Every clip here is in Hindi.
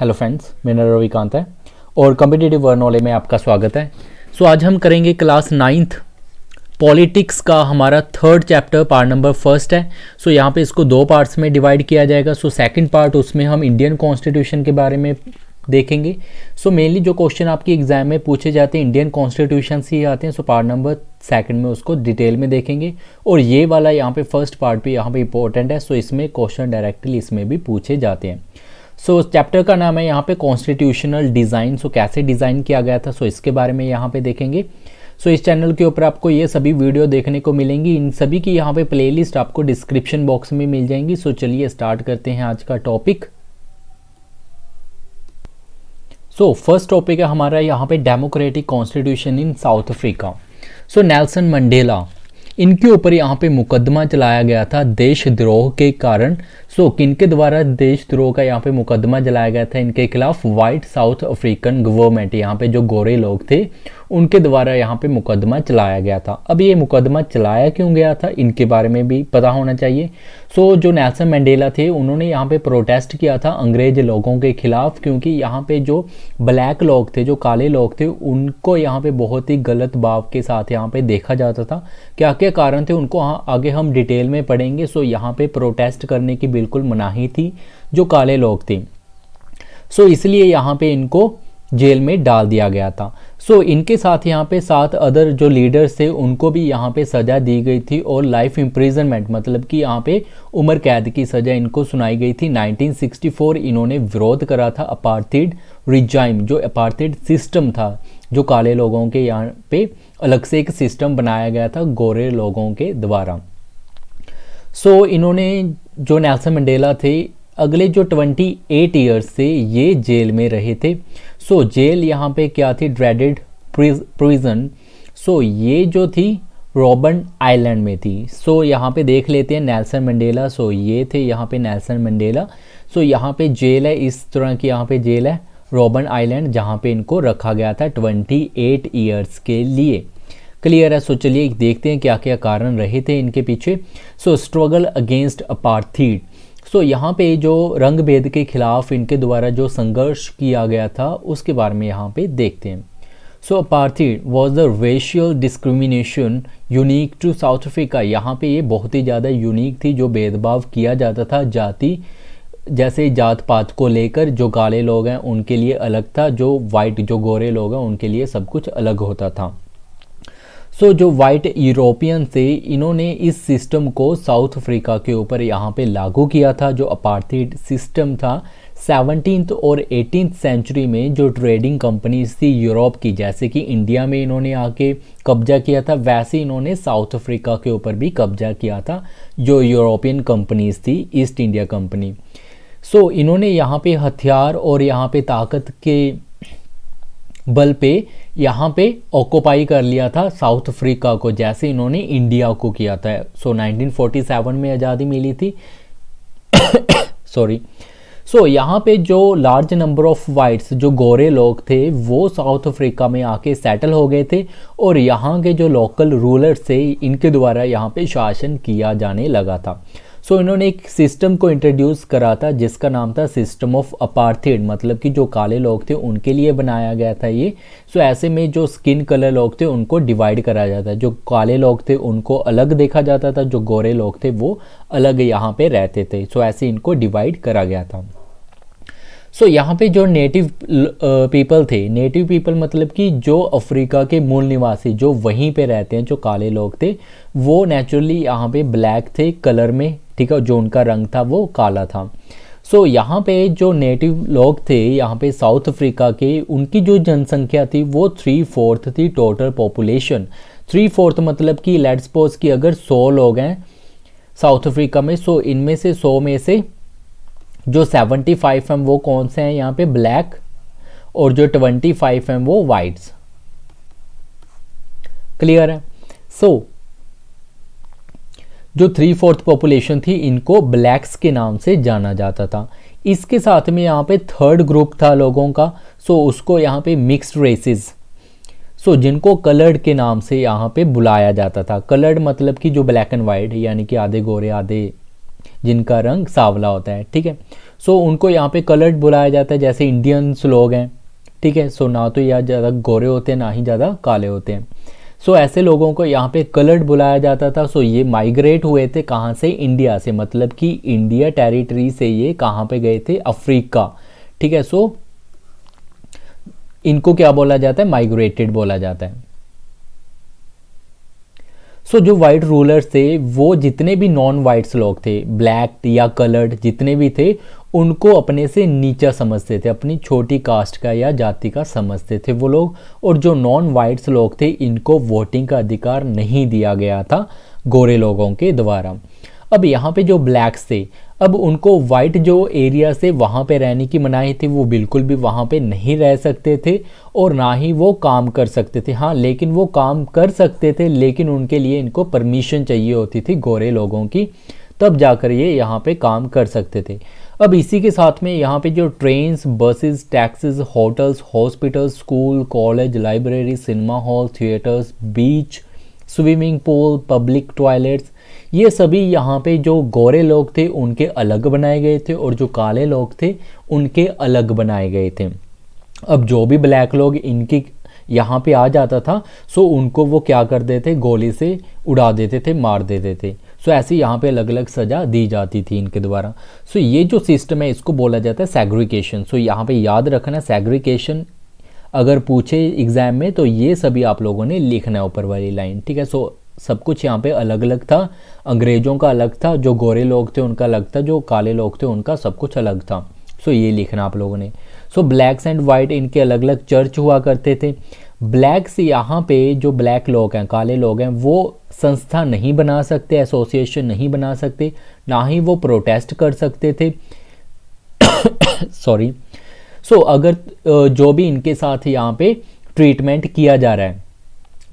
हेलो फ्रेंड्स मेरा रविकांत है और कम्पिटेटिव वर्नोले में आपका स्वागत है सो so, आज हम करेंगे क्लास नाइन्थ पॉलिटिक्स का हमारा third chapter part number first है सो so, यहाँ पे इसको दो पार्ट्स में डिवाइड किया जाएगा सो सेकंड पार्ट उसमें हम इंडियन कॉन्स्टिट्यूशन के बारे में देखेंगे सो so, मेनली जो क्वेश्चन आपके एग्जाम में पूछे जाते हैं इंडियन कॉन्स्टिट्यूशन से ही आते हैं सो पार्ट नंबर सेकंड में उसको डिटेल में देखेंगे और ये वाला यहाँ पे फर्स्ट पार्ट भी यहाँ पे इंपॉर्टेंट है सो so, इसमें क्वेश्चन डायरेक्टली इसमें भी पूछे जाते हैं सो so, चैप्टर का नाम है यहाँ पे कॉन्स्टिट्यूशनल डिज़ाइन सो कैसे डिज़ाइन किया गया था सो so, इसके बारे में यहाँ पे देखेंगे सो so, इस चैनल के ऊपर आपको ये सभी वीडियो देखने को मिलेंगी इन सभी की यहाँ पे प्लेलिस्ट आपको डिस्क्रिप्शन बॉक्स में मिल जाएंगी सो so, चलिए स्टार्ट करते हैं आज का टॉपिक सो फर्स्ट टॉपिक है हमारा यहाँ पे democratic constitution in South Africa so Nelson Mandela इनके ऊपर यहाँ पे मुकदमा चलाया गया था देशद्रोह के कारण सो किन के द्वारा देशद्रोह का यहाँ पे मुकदमा जलाया गया था इनके खिलाफ वाइट साउथ अफ्रीकन गवर्नमेंट यहाँ पे जो गोरे लोग थे उनके द्वारा यहाँ पे मुकदमा चलाया गया था अब ये मुकदमा चलाया क्यों गया था इनके बारे में भी पता होना चाहिए सो so, जो नेल्सन मंडेला थे उन्होंने यहाँ पे प्रोटेस्ट किया था अंग्रेज लोगों के खिलाफ क्योंकि यहाँ पे जो ब्लैक लोग थे जो काले लोग थे उनको यहाँ पे बहुत ही गलत भाव के साथ यहाँ पे देखा जाता था क्या क्या कारण थे उनको हाँ, आगे हम डिटेल में पढ़ेंगे सो so, यहाँ पे प्रोटेस्ट करने की बिल बिल्कुल मनाही थी जो काले लोग थे सो इसलिए यहाँ पे इनको जेल में डाल दिया गया था सो इनके साथ यहाँ पे सात अदर जो लीडर्स थे उनको भी यहाँ पे सज़ा दी गई थी और लाइफ इम्प्रिजनमेंट मतलब कि यहाँ पे उम्र कैद की सज़ा इनको सुनाई गई थी 1964 इन्होंने विरोध करा था अपार्थिड रिजाइम जो अपार्थिड सिस्टम था जो काले लोगों के यहाँ पे अलग से एक सिस्टम बनाया गया था गोरे लोगों के द्वारा सो so, इन्होंने जो नेल्सन मंडेला थे अगले जो 28 एट ईयर्स से ये जेल में रहे थे सो so, जेल यहाँ पे क्या थी ड्रेडेड प्रिजन सो ये जो थी रॉबर्न आइलैंड में थी सो so, यहाँ पे देख लेते हैं नेल्सन मंडेला सो ये थे यहाँ पे नेल्सन मंडेला सो so, यहाँ पे जेल है इस तरह की यहाँ पे जेल है रॉबर्न आइलैंड जहाँ पे इनको रखा गया था 28 एट ईयर्स के लिए क्लियर है सो चलिए देखते हैं क्या क्या कारण रहे थे इनके पीछे so struggle against apartheid so यहाँ पे जो रंग भेद के खिलाफ इनके द्वारा जो संघर्ष किया गया था उसके बारे में यहाँ पे देखते हैं so apartheid was the racial discrimination unique to South Africa यहाँ पे ये बहुत ही ज़्यादा यूनिक थी जो भेदभाव किया जाता था जाति जैसे जात पात को लेकर जो काले लोग हैं उनके लिए अलग था जो वाइट जो गोरे लोग हैं उनके लिए सब कुछ अलग होता था सो जो वाइट यूरोपियन थे इन्होंने इस सिस्टम को साउथ अफ्रीका के ऊपर यहाँ पे लागू किया था जो अपार्थिड सिस्टम था सेवनटीन और एटीन सेंचुरी में जो ट्रेडिंग कंपनीज थी यूरोप की जैसे कि इंडिया में इन्होंने आके कब्जा किया था वैसे इन्होंने साउथ अफ्रीका के ऊपर भी कब्जा किया था जो यूरोपियन कंपनीज थी East India Company so so, इन्होंने यहाँ पे हथियार और यहाँ पे ताकत के बल पे यहाँ पे ऑक्यूपाई कर लिया था साउथ अफ्रीका को जैसे इन्होंने इंडिया को किया था सो so, 1947 में आज़ादी मिली थी सॉरी सो so, यहाँ पे जो लार्ज नंबर ऑफ वाइट्स जो गोरे लोग थे वो साउथ अफ्रीका में आके सेटल हो गए थे और यहाँ के जो लोकल रूलर्स थे इनके द्वारा यहाँ पे शासन किया जाने लगा था सो so, इन्होंने एक सिस्टम को इंट्रोड्यूस करा था जिसका नाम था सिस्टम ऑफ अपार्थेड मतलब कि जो काले लोग थे उनके लिए बनाया गया था ये सो so, ऐसे में जो स्किन कलर लोग थे उनको डिवाइड करा जाता है जो काले लोग थे उनको अलग देखा जाता था जो गोरे लोग थे वो अलग यहाँ पे रहते थे सो so, ऐसे इनको डिवाइड करा गया था सो so, यहाँ पे जो नेटिव पीपल थे नेटिव पीपल मतलब कि जो अफ्रीका के मूल निवासी जो वहीं पे रहते हैं जो काले लोग थे वो नेचुरली यहाँ पे ब्लैक थे कलर में ठीक है जो उनका रंग था वो काला था सो so, यहाँ पे जो नेटिव लोग थे यहाँ पे साउथ अफ्रीका के उनकी जो जनसंख्या थी वो थ्री फोर्थ थी टोटल पॉपुलेशन थ्री फोर्थ मतलब कि लेट सपोज कि अगर सौ लोग हैं साउथ अफ्रीका में सो so इनमें से सौ में से जो सेवेंटी फाइव हैं वो कौन से हैं यहाँ पे ब्लैक और जो ट्वेंटी फाइव हैं वो वाइट्स क्लियर है सो so, जो थ्री फोर्थ पॉपुलेशन थी इनको ब्लैक्स के नाम से जाना जाता था इसके साथ में यहाँ पे थर्ड ग्रुप था लोगों का सो उसको यहाँ पे मिक्स्ड रेसेस सो जिनको कलर्ड के नाम से यहाँ पे बुलाया जाता था कलर्ड मतलब कि जो ब्लैक एंड वाइट है यानी कि आधे गोरे आधे जिनका रंग सावला होता है ठीक है सो उनको यहाँ पे कलर्ड बुलाया जाता है जैसे इंडियंस लोग हैं ठीक है सो ना तो यह ज़्यादा गोरे होते हैं ना ही ज़्यादा काले होते हैं सो so, ऐसे लोगों को यहाँ पे कलर्ड बुलाया जाता था सो so, ये माइग्रेट हुए थे कहाँ से इंडिया से मतलब कि इंडिया टेरिटरी से ये कहाँ पे गए थे अफ्रीका ठीक है सो so, इनको क्या बोला जाता है माइग्रेटेड बोला जाता है सो so, जो वाइट रूलर्स थे वो जितने भी नॉन वाइट्स लोग थे ब्लैक या कलर्ड जितने भी थे उनको अपने से नीचा समझते थे अपनी छोटी कास्ट का या जाति का समझते थे वो लोग और जो नॉन वाइट्स लोग थे इनको वोटिंग का अधिकार नहीं दिया गया था गोरे लोगों के द्वारा अब यहाँ पे जो ब्लैक्स थे अब उनको वाइट जो एरिया से वहाँ पे रहने की मनाही थी वो बिल्कुल भी वहाँ पे नहीं रह सकते थे और ना ही वो काम कर सकते थे हाँ लेकिन वो काम कर सकते थे लेकिन उनके लिए इनको परमिशन चाहिए होती थी गोरे लोगों की तब जाकर ये यहाँ पे काम कर सकते थे अब इसी के साथ में यहाँ पे जो trains buses taxis hotels hospitals school college library cinema hall theatres beach swimming pool public toilets ये सभी यहाँ पे जो गोरे लोग थे उनके अलग बनाए गए थे और जो काले लोग थे उनके अलग बनाए गए थे अब जो भी ब्लैक लोग इनकी यहाँ पे आ जाता था सो उनको वो क्या कर देते गोली से उड़ा देते थे मार देते थे सो ऐसी यहाँ पे अलग अलग सज़ा दी जाती थी इनके द्वारा सो ये जो सिस्टम है इसको बोला जाता है सेग्रीकेशन सो यहाँ पे याद रखना सेग्रीकेशन अगर पूछे एग्ज़ाम में तो ये सभी आप लोगों ने लिखना है ऊपर वाली लाइन ठीक है सो सब कुछ यहाँ पे अलग अलग था अंग्रेज़ों का अलग था जो गोरे लोग थे उनका अलग था जो काले लोग थे उनका सब कुछ अलग था सो ये लिखना आप लोगों ने सो ब्लैक्स एंड वाइट इनके अलग अलग चर्च हुआ करते थे ब्लैक्स यहाँ पे जो ब्लैक लोग हैं काले लोग हैं वो संस्था नहीं बना सकते एसोसिएशन नहीं बना सकते ना ही वो प्रोटेस्ट कर सकते थे सॉरी सो so, अगर जो भी इनके साथ यहाँ पे ट्रीटमेंट किया जा रहा है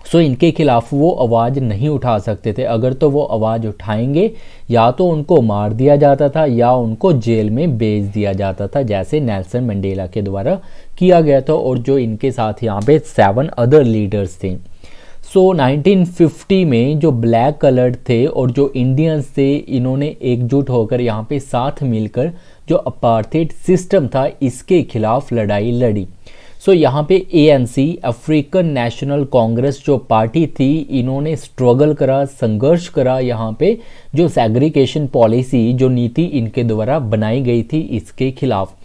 सो so, इनके खिलाफ वो आवाज़ नहीं उठा सकते थे अगर तो वो आवाज़ उठाएंगे या तो उनको मार दिया जाता था या उनको जेल में भेज दिया जाता था जैसे नेल्सन मंडेला के द्वारा किया गया था और जो इनके साथ यहाँ पे सेवन अदर लीडर्स थे सो so, 1950 में जो ब्लैक कलर्ड थे और जो इंडियंस थे इन्होंने एकजुट होकर यहाँ पे साथ मिलकर जो अपार्थेड सिस्टम था इसके खिलाफ लड़ाई लड़ी सो so, यहाँ पे एएनसी अफ्रीकन नेशनल कांग्रेस जो पार्टी थी इन्होंने स्ट्रगल करा संघर्ष करा यहाँ पे जो सेग्रीकेशन पॉलिसी जो नीति इनके द्वारा बनाई गई थी इसके खिलाफ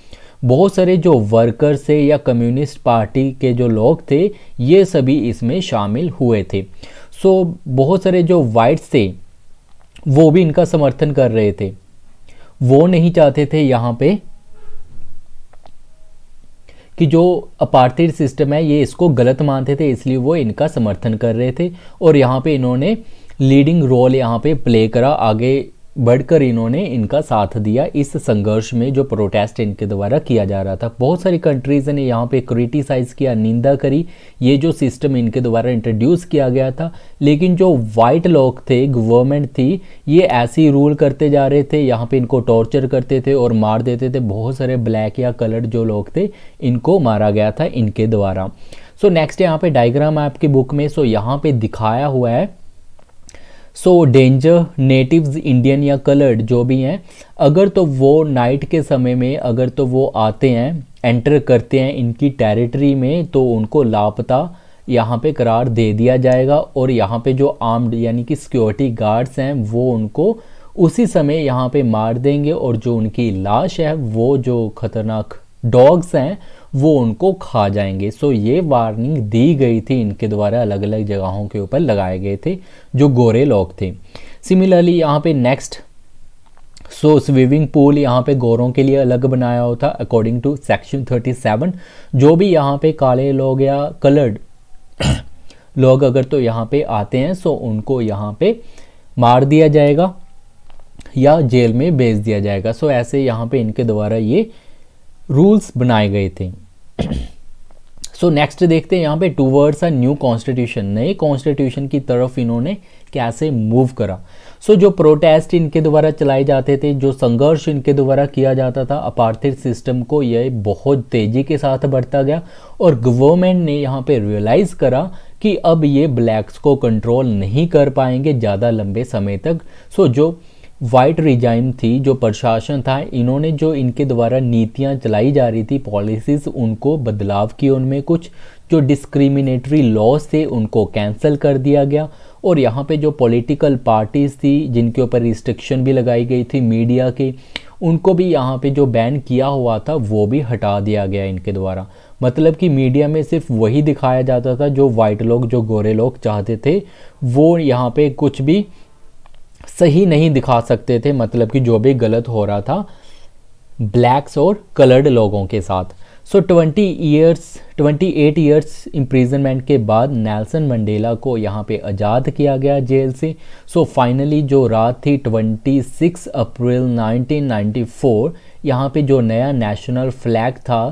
बहुत सारे जो वर्कर्स थे या कम्युनिस्ट पार्टी के जो लोग थे ये सभी इसमें शामिल हुए थे सो so, बहुत सारे जो वाइट्स थे वो भी इनका समर्थन कर रहे थे वो नहीं चाहते थे यहाँ पे कि जो अपार्थेड सिस्टम है ये इसको गलत मानते थे इसलिए वो इनका समर्थन कर रहे थे और यहाँ पे इन्होंने लीडिंग रोल यहाँ पे प्ले करा आगे बढ़कर इन्होंने इनका साथ दिया इस संघर्ष में जो प्रोटेस्ट इनके द्वारा किया जा रहा था बहुत सारी कंट्रीज़ ने यहाँ पे क्रिटिसाइज़ किया निंदा करी ये जो सिस्टम इनके द्वारा इंट्रोड्यूस किया गया था लेकिन जो वाइट लोग थे गवर्नमेंट थी ये ऐसे ही रूल करते जा रहे थे यहाँ पे इनको टॉर्चर करते थे और मार देते थे बहुत सारे ब्लैक या कलर्ड जो लोग थे इनको मारा गया था इनके द्वारा सो नेक्स्ट यहाँ पे डायग्राम आपकी बुक में सो यहाँ पे दिखाया हुआ है सो डेंजर नेटिव्स इंडियन या कलर्ड जो भी हैं अगर तो वो नाइट के समय में अगर तो वो आते हैं एंटर करते हैं इनकी टेरिटरी में तो उनको लापता यहाँ पे करार दे दिया जाएगा और यहाँ पे जो आर्म्ड यानी कि सिक्योरिटी गार्ड्स हैं वो उनको उसी समय यहाँ पे मार देंगे और जो उनकी लाश है वो जो खतरनाक डॉग्स हैं वो उनको खा जाएंगे सो ये वार्निंग दी गई थी इनके द्वारा अलग अलग जगहों के ऊपर लगाए गए थे जो गोरे लोग थे सिमिलरली यहाँ पे नेक्स्ट सो स्विमिंग पूल यहाँ पे गोरों के लिए अलग बनाया होता अकॉर्डिंग टू सेक्शन 37 जो भी यहाँ पे काले लोग या कलर्ड लोग अगर तो यहाँ पे आते हैं सो उनको यहाँ पे मार दिया जाएगा या जेल में भेज दिया जाएगा सो ऐसे यहाँ पे इनके द्वारा ये रूल्स बनाए गए थे सो नेक्स्ट देखते हैं यहाँ पे टूवर्ड्स अ न्यू कॉन्स्टिट्यूशन नए कॉन्स्टिट्यूशन की तरफ इन्होंने कैसे मूव करा सो so, जो प्रोटेस्ट इनके द्वारा चलाए जाते थे जो संघर्ष इनके द्वारा किया जाता था अपार्थिक सिस्टम को यह बहुत तेज़ी के साथ बढ़ता गया और गवर्नमेंट ने यहाँ पे रियलाइज़ करा कि अब ये ब्लैक्स को कंट्रोल नहीं कर पाएंगे ज़्यादा लंबे समय तक सो so, जो वाइट रिजाइम थी जो प्रशासन था इन्होंने जो इनके द्वारा नीतियाँ चलाई जा रही थी पॉलिसीज़ उनको बदलाव किए उनमें कुछ जो डिस्क्रिमिनेटरी लॉज थे उनको कैंसिल कर दिया गया और यहाँ पे जो पॉलिटिकल पार्टीज़ थी जिनके ऊपर रिस्ट्रिक्शन भी लगाई गई थी मीडिया के उनको भी यहाँ पे जो बैन किया हुआ था वो भी हटा दिया गया इनके द्वारा मतलब कि मीडिया में सिर्फ वही दिखाया जाता था जो वाइट लोग जो गोरे लोग चाहते थे वो यहाँ पे कुछ भी सही नहीं दिखा सकते थे मतलब कि जो भी गलत हो रहा था ब्लैक्स और कलर्ड लोगों के साथ so twenty years twenty eight years imprisonment के बाद नेल्सन मंडेला को यहाँ पे आज़ाद किया गया जेल से सो so, फाइनली जो रात थी twenty six April nineteen ninety four यहाँ पर जो नया नेशनल फ्लैग था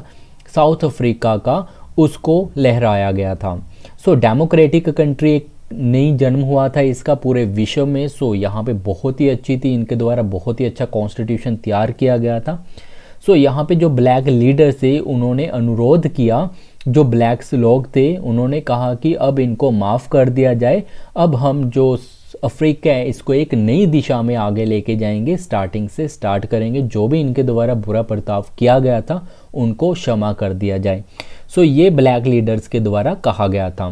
साउथ अफ्रीका का उसको लहराया गया था सो डेमोक्रेटिक कंट्री एक नई जन्म हुआ था इसका पूरे विश्व में सो यहाँ पे बहुत ही अच्छी थी इनके द्वारा बहुत ही अच्छा कॉन्स्टिट्यूशन तैयार किया गया था सो यहाँ पे जो ब्लैक लीडर थे उन्होंने अनुरोध किया जो ब्लैक्स लोग थे उन्होंने कहा कि अब इनको माफ़ कर दिया जाए अब हम जो अफ्रीका है इसको एक नई दिशा में आगे लेके जाएंगे स्टार्टिंग से स्टार्ट करेंगे जो भी इनके द्वारा बुरा बर्ताव किया गया था उनको क्षमा कर दिया जाए सो so, ये ब्लैक लीडर्स के द्वारा कहा गया था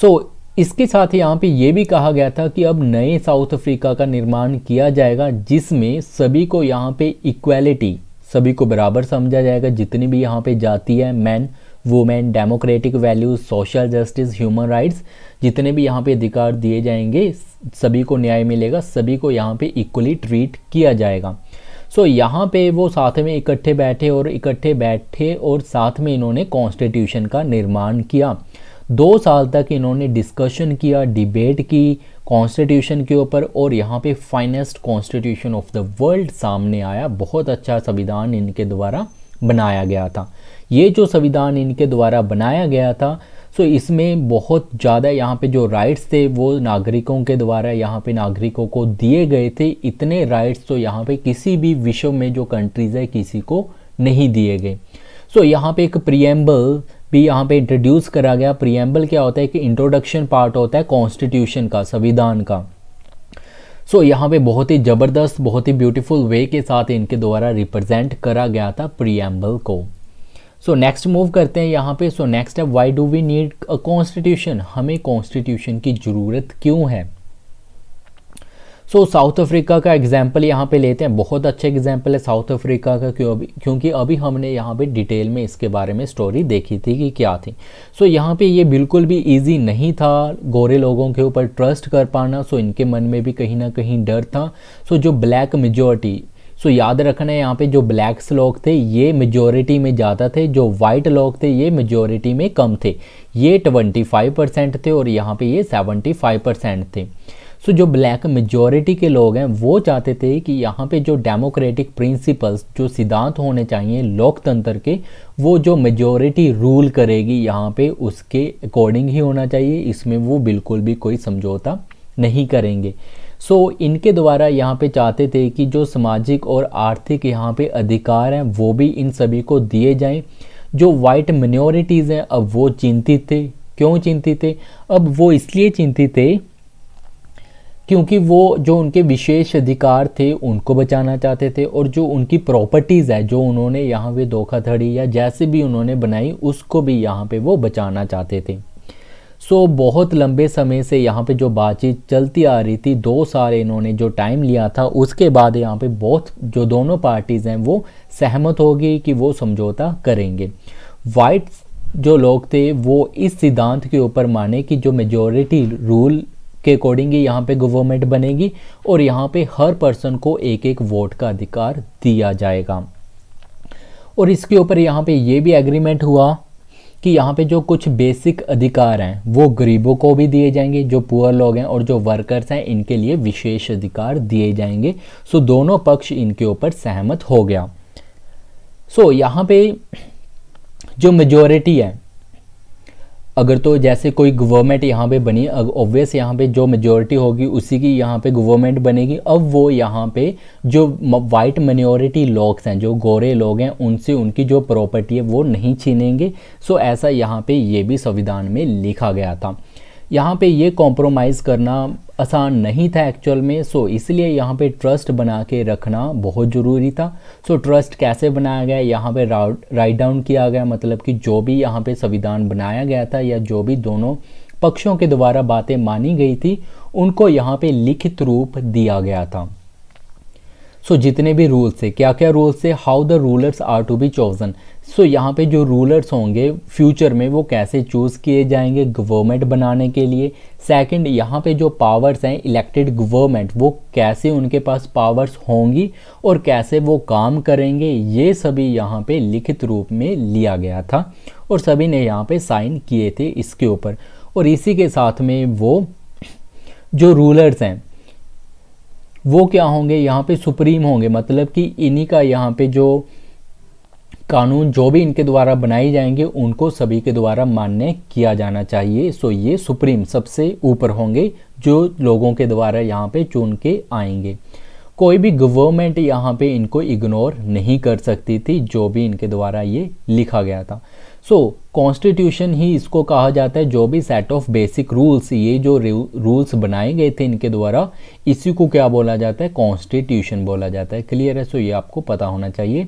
सो so, इसके साथ ही यहाँ पे ये भी कहा गया था कि अब नए साउथ अफ्रीका का निर्माण किया जाएगा जिसमें सभी को यहाँ पे इक्वलिटी सभी को बराबर समझा जाएगा जितनी भी यहाँ पे जाती है man women democratic values social justice human rights जितने भी यहाँ पे अधिकार दिए जाएंगे सभी को न्याय मिलेगा सभी को यहाँ पे इक्वली ट्रीट किया जाएगा सो so, यहाँ पे वो साथ में इकट्ठे बैठे और इकट्ठे बैठे और साथ में इन्होंने कॉन्स्टिट्यूशन का निर्माण किया दो साल तक इन्होंने डिस्कशन किया डिबेट की कॉन्स्टिट्यूशन के ऊपर और यहाँ पे finest constitution of the world सामने आया बहुत अच्छा संविधान इनके द्वारा बनाया गया था ये जो संविधान इनके द्वारा बनाया गया था सो इसमें बहुत ज़्यादा यहाँ पे जो राइट्स थे वो नागरिकों के द्वारा यहाँ पे नागरिकों को दिए गए थे इतने राइट्स तो यहाँ पे किसी भी विश्व में जो कंट्रीज़ है किसी को नहीं दिए गए सो यहाँ पे एक प्रियम्बल भी यहाँ पे इंट्रोड्यूस करा गया प्रियम्बल क्या होता है कि इंट्रोडक्शन पार्ट होता है कॉन्स्टिट्यूशन का संविधान का सो so, यहाँ पे बहुत ही ज़बरदस्त बहुत ही ब्यूटीफुल वे के साथ इनके द्वारा रिप्रेजेंट करा गया था प्रियम्बल को सो नेक्स्ट मूव करते हैं यहाँ पे सो नेक्स्ट है why do we need a constitution हमें कॉन्स्टिट्यूशन की ज़रूरत क्यों है सो साउथ अफ्रीका का एग्जाम्पल यहाँ पे लेते हैं बहुत अच्छे एग्जाम्पल है साउथ अफ्रीका का क्यों अभी क्योंकि अभी हमने यहाँ पे डिटेल में इसके बारे में स्टोरी देखी थी कि क्या थी सो so, यहाँ पे ये बिल्कुल भी ईजी नहीं था गोरे लोगों के ऊपर ट्रस्ट कर पाना सो so, इनके मन में भी कहीं ना कहीं डर था सो so, जो ब्लैक मेजोरिटी सो so, याद रखना है यहाँ पे जो ब्लैक्स लोग थे ये मेजोरिटी में ज़्यादा थे जो वाइट लोग थे ये मेजोरिटी में कम थे ये 25 परसेंट थे और यहाँ पे ये 75 परसेंट थे सो जो ब्लैक मेजोरिटी के लोग हैं वो चाहते थे कि यहाँ पे जो डेमोक्रेटिक प्रिंसिपल्स जो सिद्धांत होने चाहिए लोकतंत्र के वो जो मेजोरिटी रूल करेगी यहाँ पे उसके अकॉर्डिंग ही होना चाहिए इसमें वो बिल्कुल भी कोई समझौता नहीं करेंगे सो so, इनके द्वारा यहाँ पे चाहते थे कि जो सामाजिक और आर्थिक यहाँ पे अधिकार हैं वो भी इन सभी को दिए जाएं जो वाइट मिनोरिटीज़ हैं अब वो चिंतित थे क्यों चिंतित थे अब वो इसलिए चिंतित थे क्योंकि वो जो उनके विशेष अधिकार थे उनको बचाना चाहते थे और जो उनकी प्रॉपर्टीज़ है जो उन्होंने यहाँ पे धोखाधड़ी या जैसे भी उन्होंने बनाई उसको भी यहाँ पे वो बचाना चाहते थे सो so, बहुत लंबे समय से यहाँ पे जो बातचीत चलती आ रही थी दो साल इन्होंने जो टाइम लिया था उसके बाद यहाँ पे बहुत जो दोनों पार्टीज़ हैं वो सहमत हो गई कि वो समझौता करेंगे वाइट जो लोग थे वो इस सिद्धांत के ऊपर माने कि जो मेजॉरिटी रूल के अकॉर्डिंग ही यहाँ पे गवर्नमेंट बनेगी और यहाँ पे हर पर्सन को एक एक वोट का अधिकार दिया जाएगा और इसके ऊपर यहाँ पे ये भी एग्रीमेंट हुआ कि यहाँ पे जो कुछ बेसिक अधिकार हैं वो गरीबों को भी दिए जाएंगे जो पुअर लोग हैं और जो वर्कर्स हैं इनके लिए विशेष अधिकार दिए जाएंगे सो दोनों पक्ष इनके ऊपर सहमत हो गया सो यहाँ पे जो मेजोरिटी है अगर तो जैसे कोई गवर्नमेंट यहाँ पे बनी ऑब्वियस यहाँ पे जो मेजोरिटी होगी उसी की यहाँ पे गवर्नमेंट बनेगी अब वो यहाँ पे जो वाइट मिनोरिटी लॉक्स हैं जो गोरे लोग हैं उनसे उनकी जो प्रॉपर्टी है वो नहीं छीनेंगे सो ऐसा यहाँ पे ये भी संविधान में लिखा गया था यहाँ पे ये कॉम्प्रोमाइज़ करना आसान नहीं था एक्चुअल में सो इसलिए यहाँ पे ट्रस्ट बना के रखना बहुत ज़रूरी था सो ट्रस्ट कैसे बनाया गया यहाँ पे राइट डाउन किया गया मतलब कि जो भी यहाँ पे संविधान बनाया गया था या जो भी दोनों पक्षों के द्वारा बातें मानी गई थी उनको यहाँ पे लिखित रूप दिया गया था सो so, जितने भी रूल्स है क्या क्या रूल्स है how the rulers are to be chosen so यहाँ पे जो रूलर्स होंगे फ्यूचर में वो कैसे चूज़ किए जाएंगे गवर्नमेंट बनाने के लिए सेकंड यहाँ पे जो पावर्स हैं इलेक्टेड गवर्नमेंट वो कैसे उनके पास पावर्स होंगी और कैसे वो काम करेंगे ये सभी यहाँ पे लिखित रूप में लिया गया था और सभी ने यहाँ पे साइन किए थे इसके ऊपर और इसी के साथ में वो जो रूलर्स हैं वो क्या होंगे यहाँ पे सुप्रीम होंगे मतलब कि इन्हीं का यहाँ पे जो कानून जो भी इनके द्वारा बनाए जाएंगे उनको सभी के द्वारा मान्य किया जाना चाहिए सो ये सुप्रीम सबसे ऊपर होंगे जो लोगों के द्वारा यहाँ पे चुन के आएंगे कोई भी गवर्नमेंट यहाँ पे इनको इग्नोर नहीं कर सकती थी जो भी इनके द्वारा ये लिखा गया था सो कॉन्स्टिट्यूशन ही इसको कहा जाता है जो भी सेट ऑफ बेसिक रूल्स ये जो रूल्स बनाए गए थे इनके द्वारा इसी को क्या बोला जाता है कॉन्स्टिट्यूशन बोला जाता है क्लियर है सो so, ये आपको पता होना चाहिए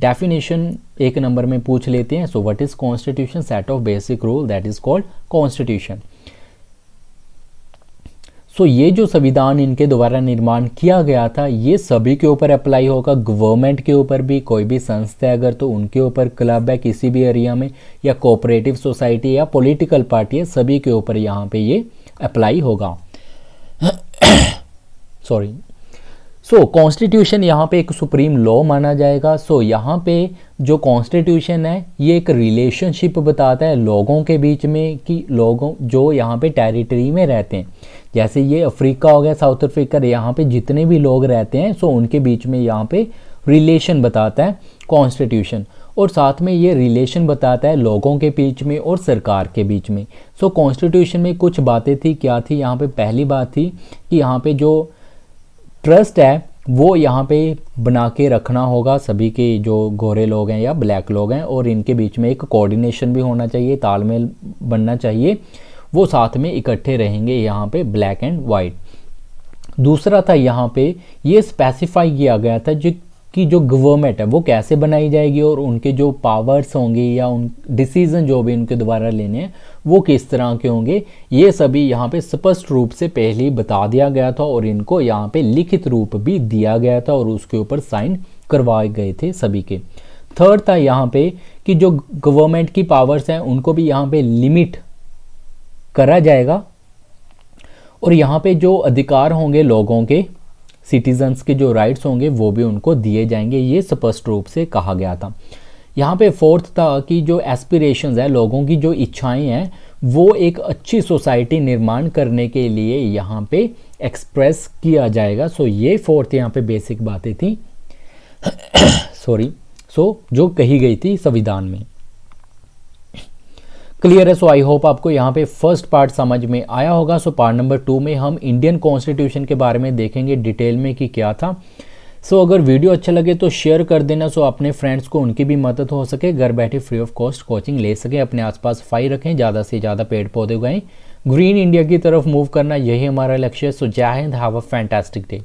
डेफिनेशन एक नंबर में पूछ लेते हैं so what is constitution set of basic rule that is called constitution so तो ये जो संविधान इनके द्वारा निर्माण किया गया था ये सभी के ऊपर अप्लाई होगा गवर्नमेंट के ऊपर भी कोई भी संस्था है अगर तो उनके ऊपर क्लब है किसी भी एरिया में या कोऑपरेटिव सोसाइटी या पॉलिटिकल पार्टी है सभी के ऊपर यहाँ पे ये अप्लाई होगा सॉरी सो कॉन्स्टिट्यूशन यहाँ पे एक सुप्रीम लॉ माना जाएगा सो so, यहाँ पे जो कॉन्स्टिट्यूशन है ये एक रिलेशनशिप बताता है लोगों के बीच में कि लोगों जो यहाँ पे टेरिटरी में रहते हैं जैसे ये अफ्रीका हो गया साउथ अफ्रीका यहाँ पे जितने भी लोग रहते हैं सो उनके बीच में यहाँ पे रिलेशन बताता है कॉन्स्टिट्यूशन और साथ में ये रिलेशन बताता है लोगों के बीच में और सरकार के बीच में सो so, कॉन्स्टिट्यूशन में कुछ बातें थी क्या थी यहाँ पे पहली बात थी कि यहाँ पे जो ट्रस्ट है वो यहाँ पे बना के रखना होगा सभी के जो गोरे लोग हैं या ब्लैक लोग हैं और इनके बीच में एक कोऑर्डिनेशन भी होना चाहिए तालमेल बनना चाहिए वो साथ में इकट्ठे रहेंगे यहाँ पे ब्लैक एंड वाइट दूसरा था यहाँ पे ये स्पेसिफाई किया गया था जो कि जो गवर्नमेंट है वो कैसे बनाई जाएगी और उनके जो पावर्स होंगे या उन डिसीजन जो भी उनके द्वारा लेने हैं वो किस तरह के होंगे ये सभी यहाँ पे स्पष्ट रूप से पहले ही बता दिया गया था और इनको यहाँ पे लिखित रूप भी दिया गया था और उसके ऊपर साइन करवाए गए थे सभी के थर्ड था यहाँ पे कि जो गवर्नमेंट की पावर्स हैं उनको भी यहाँ पे लिमिट करा जाएगा और यहाँ पे जो अधिकार होंगे लोगों के सिटीजन्स के जो राइट्स होंगे वो भी उनको दिए जाएंगे ये स्पष्ट रूप से कहा गया था यहाँ पे फोर्थ था कि जो एस्पिरेशंस है लोगों की जो इच्छाएं हैं वो एक अच्छी सोसाइटी निर्माण करने के लिए यहाँ पे एक्सप्रेस किया जाएगा सो ये फोर्थ यहाँ पे बेसिक बातें थी सॉरी सो so, जो कही गई थी संविधान में क्लियर है सो आई होप आपको यहाँ पे फर्स्ट पार्ट समझ में आया होगा सो पार्ट नंबर टू में हम इंडियन कॉन्स्टिट्यूशन के बारे में देखेंगे डिटेल में कि क्या था सो so, अगर वीडियो अच्छा लगे तो शेयर कर देना सो so, अपने फ्रेंड्स को उनकी भी मदद हो सके घर बैठे फ्री ऑफ कॉस्ट कोचिंग ले सकें अपने आसपास सफाई रखें ज़्यादा से ज़्यादा पेड़ पौधे उगाएं ग्रीन इंडिया की तरफ मूव करना यही हमारा लक्ष्य है सो जय हिंद हैव अ फैंटेस्टिक डे